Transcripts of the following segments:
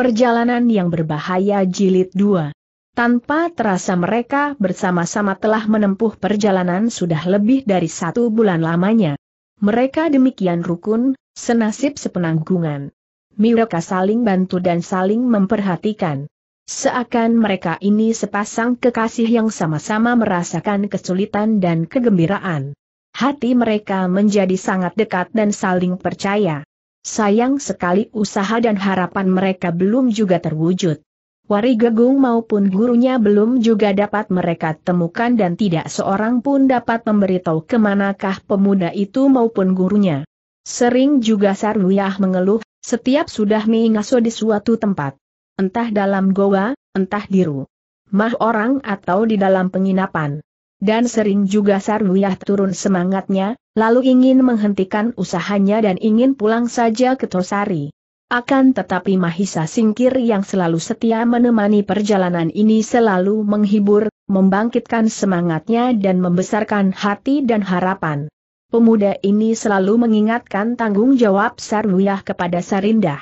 Perjalanan yang berbahaya jilid 2. Tanpa terasa mereka bersama-sama telah menempuh perjalanan sudah lebih dari satu bulan lamanya. Mereka demikian rukun, senasib sepenanggungan. Mereka saling bantu dan saling memperhatikan. Seakan mereka ini sepasang kekasih yang sama-sama merasakan kesulitan dan kegembiraan. Hati mereka menjadi sangat dekat dan saling percaya. Sayang sekali usaha dan harapan mereka belum juga terwujud. Wari Gegung maupun gurunya belum juga dapat mereka temukan dan tidak seorang pun dapat memberitahu kemanakah pemuda itu maupun gurunya. Sering juga Sarwiyah mengeluh, setiap sudah mengaso di suatu tempat. Entah dalam goa, entah di mah orang atau di dalam penginapan dan sering juga Sarwiyah turun semangatnya, lalu ingin menghentikan usahanya dan ingin pulang saja ke Tosari. Akan tetapi Mahisa Singkir yang selalu setia menemani perjalanan ini selalu menghibur, membangkitkan semangatnya dan membesarkan hati dan harapan. Pemuda ini selalu mengingatkan tanggung jawab Sarwiyah kepada Sarindah.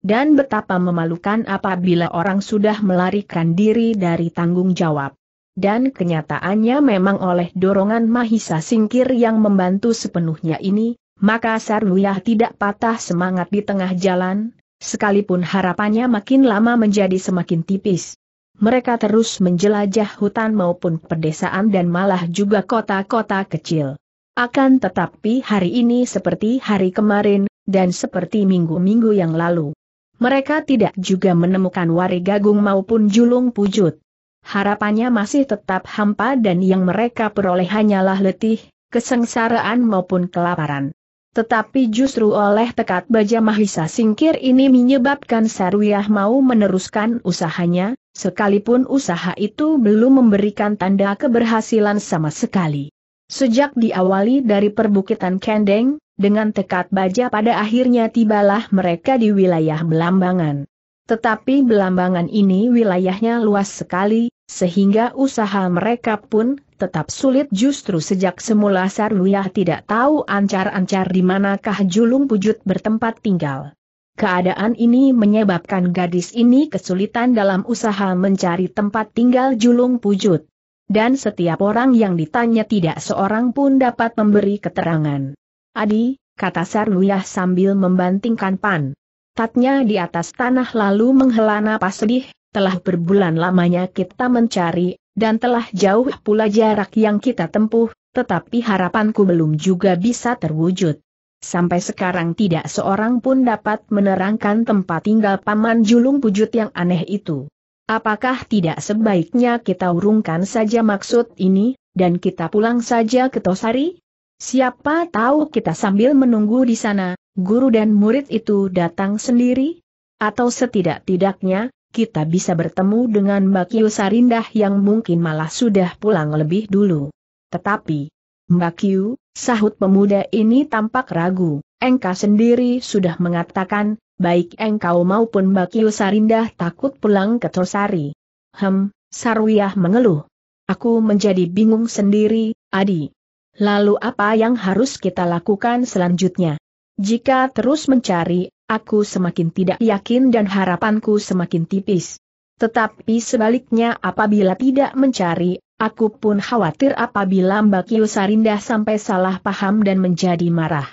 Dan betapa memalukan apabila orang sudah melarikan diri dari tanggung jawab. Dan kenyataannya memang oleh dorongan Mahisa Singkir yang membantu sepenuhnya ini, maka Sarwiyah tidak patah semangat di tengah jalan, sekalipun harapannya makin lama menjadi semakin tipis. Mereka terus menjelajah hutan maupun pedesaan dan malah juga kota-kota kecil. Akan tetapi hari ini seperti hari kemarin, dan seperti minggu-minggu yang lalu. Mereka tidak juga menemukan Wari Gagung maupun Julung Pujut harapannya masih tetap hampa dan yang mereka peroleh hanyalah letih, kesengsaraan maupun kelaparan. Tetapi justru oleh tekad Baja Mahisa Singkir ini menyebabkan Sarwiyah mau meneruskan usahanya, sekalipun usaha itu belum memberikan tanda keberhasilan sama sekali. Sejak diawali dari perbukitan Kendeng, dengan tekad baja pada akhirnya tibalah mereka di wilayah Belambangan. Tetapi belambangan ini wilayahnya luas sekali, sehingga usaha mereka pun tetap sulit justru sejak semula Sarwiyah tidak tahu ancar-ancar di manakah Julung Pujut bertempat tinggal. Keadaan ini menyebabkan gadis ini kesulitan dalam usaha mencari tempat tinggal Julung Pujut. Dan setiap orang yang ditanya tidak seorang pun dapat memberi keterangan. Adi, kata Sarwiyah sambil membantingkan pan tatnya di atas tanah lalu menghela napas sedih, telah berbulan lamanya kita mencari, dan telah jauh pula jarak yang kita tempuh, tetapi harapanku belum juga bisa terwujud. Sampai sekarang tidak seorang pun dapat menerangkan tempat tinggal Paman Julung Pujut yang aneh itu. Apakah tidak sebaiknya kita urungkan saja maksud ini, dan kita pulang saja ke Tosari? Siapa tahu kita sambil menunggu di sana, guru dan murid itu datang sendiri? Atau setidak-tidaknya, kita bisa bertemu dengan Mbak Sarindah yang mungkin malah sudah pulang lebih dulu. Tetapi, Mbak Kiu, sahut pemuda ini tampak ragu, engkau sendiri sudah mengatakan, baik engkau maupun Mbak Sarindah takut pulang ke Tosari. Hem, Sarwiyah mengeluh. Aku menjadi bingung sendiri, Adi. Lalu apa yang harus kita lakukan selanjutnya? Jika terus mencari, aku semakin tidak yakin dan harapanku semakin tipis. Tetapi sebaliknya apabila tidak mencari, aku pun khawatir apabila Mbak Kiyosarinda sampai salah paham dan menjadi marah.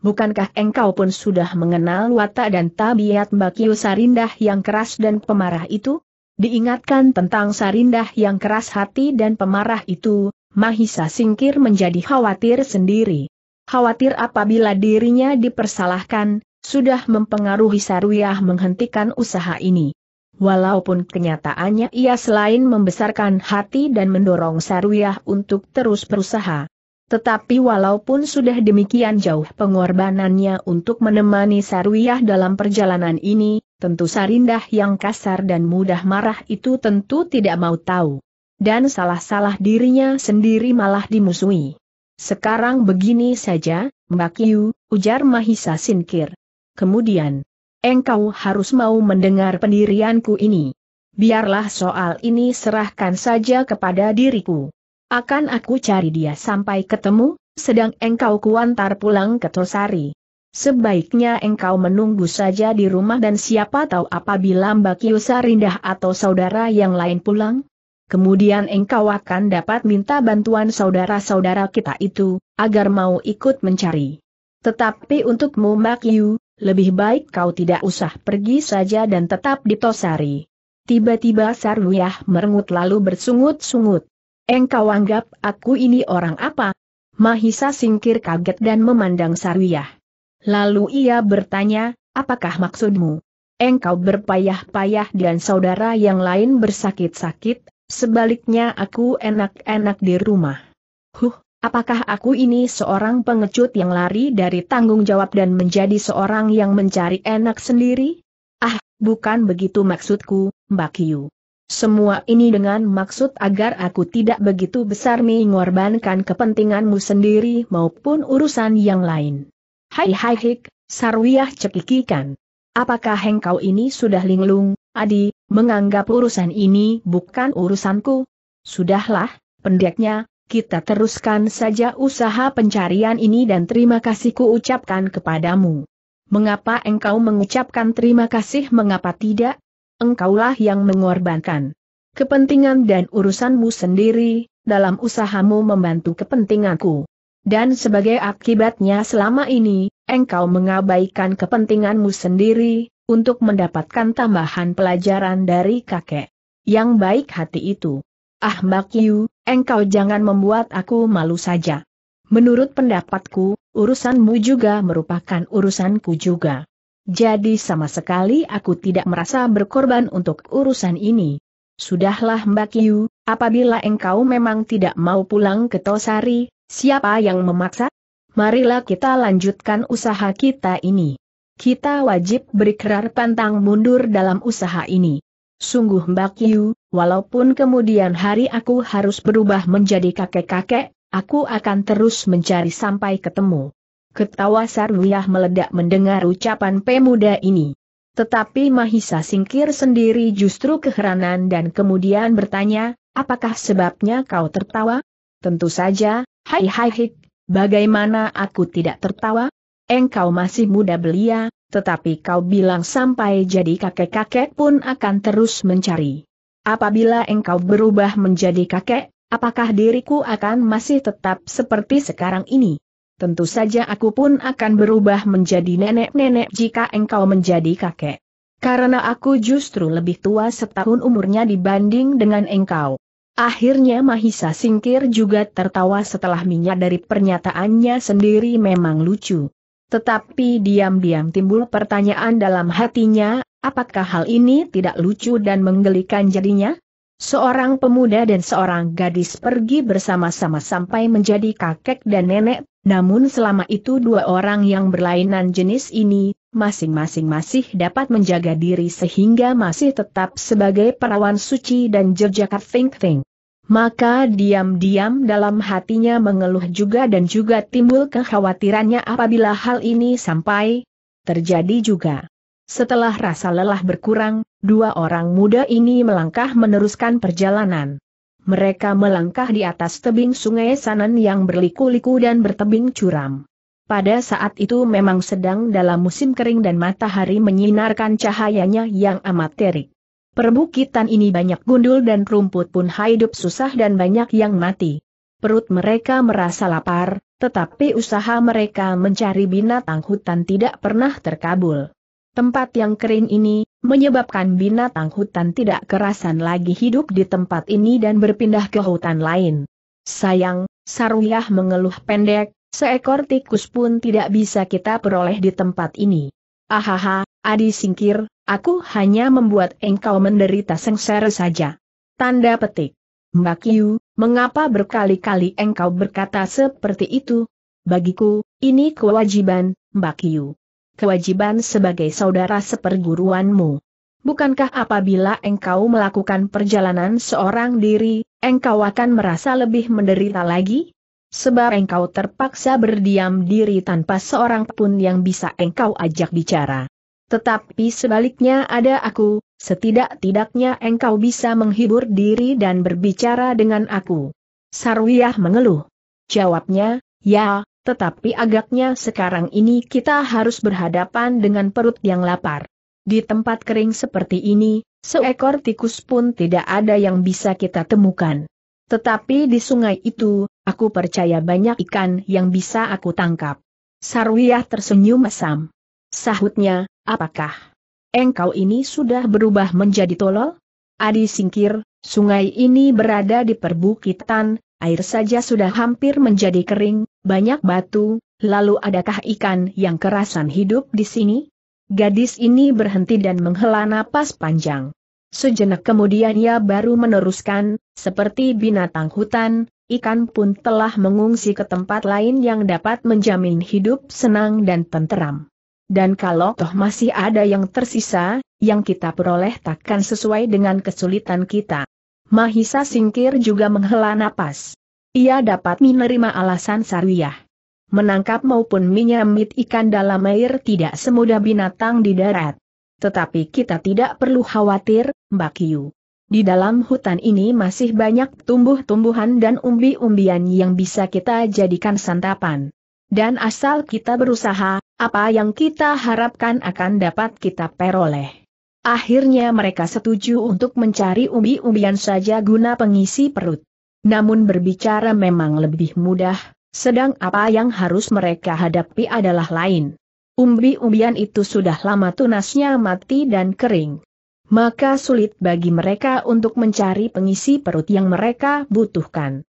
Bukankah engkau pun sudah mengenal watak dan tabiat Mbak Kiyosarindah yang keras dan pemarah itu? Diingatkan tentang Sarinda yang keras hati dan pemarah itu, Mahisa singkir menjadi khawatir sendiri. Khawatir apabila dirinya dipersalahkan, sudah mempengaruhi Saruyah menghentikan usaha ini. Walaupun kenyataannya ia selain membesarkan hati dan mendorong Saruyah untuk terus berusaha. Tetapi walaupun sudah demikian jauh pengorbanannya untuk menemani Sarwiyah dalam perjalanan ini, tentu Sarindah yang kasar dan mudah marah itu tentu tidak mau tahu. Dan salah-salah dirinya sendiri malah dimusuhi. Sekarang begini saja, Mbak Yu, ujar Mahisa Sinkir. Kemudian, engkau harus mau mendengar pendirianku ini. Biarlah soal ini serahkan saja kepada diriku. Akan aku cari dia sampai ketemu, sedang engkau kuantar pulang ke Tosari. Sebaiknya engkau menunggu saja di rumah dan siapa tahu apabila Mbak Yusa rindah atau saudara yang lain pulang, kemudian engkau akan dapat minta bantuan saudara-saudara kita itu, agar mau ikut mencari. Tetapi untukmu Mak Yu, lebih baik kau tidak usah pergi saja dan tetap di Tosari. Tiba-tiba Sarwiyah merengut lalu bersungut-sungut. Engkau anggap aku ini orang apa? Mahisa singkir kaget dan memandang Sarwiyah. Lalu ia bertanya, apakah maksudmu? Engkau berpayah-payah dan saudara yang lain bersakit-sakit, sebaliknya aku enak-enak di rumah. Huh, apakah aku ini seorang pengecut yang lari dari tanggung jawab dan menjadi seorang yang mencari enak sendiri? Ah, bukan begitu maksudku, Mbak Kiyu. Semua ini dengan maksud agar aku tidak begitu besar mengorbankan kepentinganmu sendiri maupun urusan yang lain. Hai hai hik, Sarwiah cekikikan. Apakah hengkau ini sudah linglung, Adi, menganggap urusan ini bukan urusanku. Sudahlah, pendeknya, kita teruskan saja usaha pencarian ini dan terima kasihku ucapkan kepadamu. Mengapa engkau mengucapkan terima kasih mengapa tidak? Engkaulah yang mengorbankan kepentingan dan urusanmu sendiri, dalam usahamu membantu kepentinganku. Dan sebagai akibatnya selama ini, engkau mengabaikan kepentinganmu sendiri, untuk mendapatkan tambahan pelajaran dari kakek. Yang baik hati itu. Ah Bakyu, engkau jangan membuat aku malu saja. Menurut pendapatku, urusanmu juga merupakan urusanku juga. Jadi sama sekali aku tidak merasa berkorban untuk urusan ini. Sudahlah Mbak Yu, apabila engkau memang tidak mau pulang ke Tosari, siapa yang memaksa? Marilah kita lanjutkan usaha kita ini kita wajib berikrar pantang mundur dalam usaha ini. Sungguh Mbak Yu, walaupun kemudian hari aku harus berubah menjadi kakek-kakek, aku akan terus mencari sampai ketemu. Ketawa Sarwiyah meledak mendengar ucapan pemuda ini. Tetapi Mahisa singkir sendiri justru keheranan dan kemudian bertanya, apakah sebabnya kau tertawa? Tentu saja, hai hai hik, bagaimana aku tidak tertawa? engkau masih muda belia, tetapi kau bilang sampai jadi kakek-kakek pun akan terus mencari. Apabila engkau berubah menjadi kakek, apakah diriku akan masih tetap seperti sekarang ini? Tentu saja aku pun akan berubah menjadi nenek-nenek jika engkau menjadi kakek. Karena aku justru lebih tua setahun umurnya dibanding dengan engkau. Akhirnya Mahisa Singkir juga tertawa setelah minyak dari pernyataannya sendiri memang lucu. Tetapi diam-diam timbul pertanyaan dalam hatinya, apakah hal ini tidak lucu dan menggelikan jadinya? Seorang pemuda dan seorang gadis pergi bersama-sama sampai menjadi kakek dan nenek, namun selama itu dua orang yang berlainan jenis ini, masing-masing masih dapat menjaga diri sehingga masih tetap sebagai perawan suci dan jejak Think Think. Maka diam-diam dalam hatinya mengeluh juga dan juga timbul kekhawatirannya apabila hal ini sampai terjadi juga. Setelah rasa lelah berkurang, dua orang muda ini melangkah meneruskan perjalanan. Mereka melangkah di atas tebing sungai Sanan yang berliku-liku dan bertebing curam. Pada saat itu memang sedang dalam musim kering dan matahari menyinarkan cahayanya yang amat terik. Perbukitan ini banyak gundul dan rumput pun hidup susah dan banyak yang mati. Perut mereka merasa lapar, tetapi usaha mereka mencari binatang hutan tidak pernah terkabul. Tempat yang kering ini, menyebabkan binatang hutan tidak kerasan lagi hidup di tempat ini dan berpindah ke hutan lain. Sayang, Saruyah mengeluh pendek, seekor tikus pun tidak bisa kita peroleh di tempat ini. Ahaha, Adi singkir, aku hanya membuat engkau menderita sengsara saja. Tanda petik. Mbak Yu, mengapa berkali-kali engkau berkata seperti itu? Bagiku, ini kewajiban, Mbak Yu. Kewajiban sebagai saudara seperguruanmu. Bukankah apabila engkau melakukan perjalanan seorang diri, engkau akan merasa lebih menderita lagi? sebab engkau terpaksa berdiam diri tanpa seorang pun yang bisa engkau ajak bicara. Tetapi sebaliknya ada aku, setidak-tidaknya engkau bisa menghibur diri dan berbicara dengan aku. Sarwiyah mengeluh. Jawabnya, ya, tetapi agaknya sekarang ini kita harus berhadapan dengan perut yang lapar. Di tempat kering seperti ini, seekor tikus pun tidak ada yang bisa kita temukan. Tetapi di sungai itu, aku percaya banyak ikan yang bisa aku tangkap. Sarwiyah tersenyum mesam. Sahutnya, apakah engkau ini sudah berubah menjadi tolol? Adi singkir, sungai ini berada di perbukitan, air saja sudah hampir menjadi kering, banyak batu, lalu adakah ikan yang kerasan hidup di sini? Gadis ini berhenti dan menghela napas panjang. Sejenak kemudian ia baru meneruskan, seperti binatang hutan, ikan pun telah mengungsi ke tempat lain yang dapat menjamin hidup senang dan tenteram. Dan kalau toh masih ada yang tersisa, yang kita peroleh takkan sesuai dengan kesulitan kita. Mahisa singkir juga menghela napas. Ia dapat menerima alasan Sarwiyah. Menangkap maupun menyamit ikan dalam air tidak semudah binatang di darat. Tetapi kita tidak perlu khawatir, Mbak Yu. Di dalam hutan ini masih banyak tumbuh-tumbuhan dan umbi-umbian yang bisa kita jadikan santapan. Dan asal kita berusaha, apa yang kita harapkan akan dapat kita peroleh. Akhirnya mereka setuju untuk mencari umbi-umbian saja guna pengisi perut. Namun berbicara memang lebih mudah, sedang apa yang harus mereka hadapi adalah lain. Umbi-umbian itu sudah lama tunasnya mati dan kering. Maka sulit bagi mereka untuk mencari pengisi perut yang mereka butuhkan.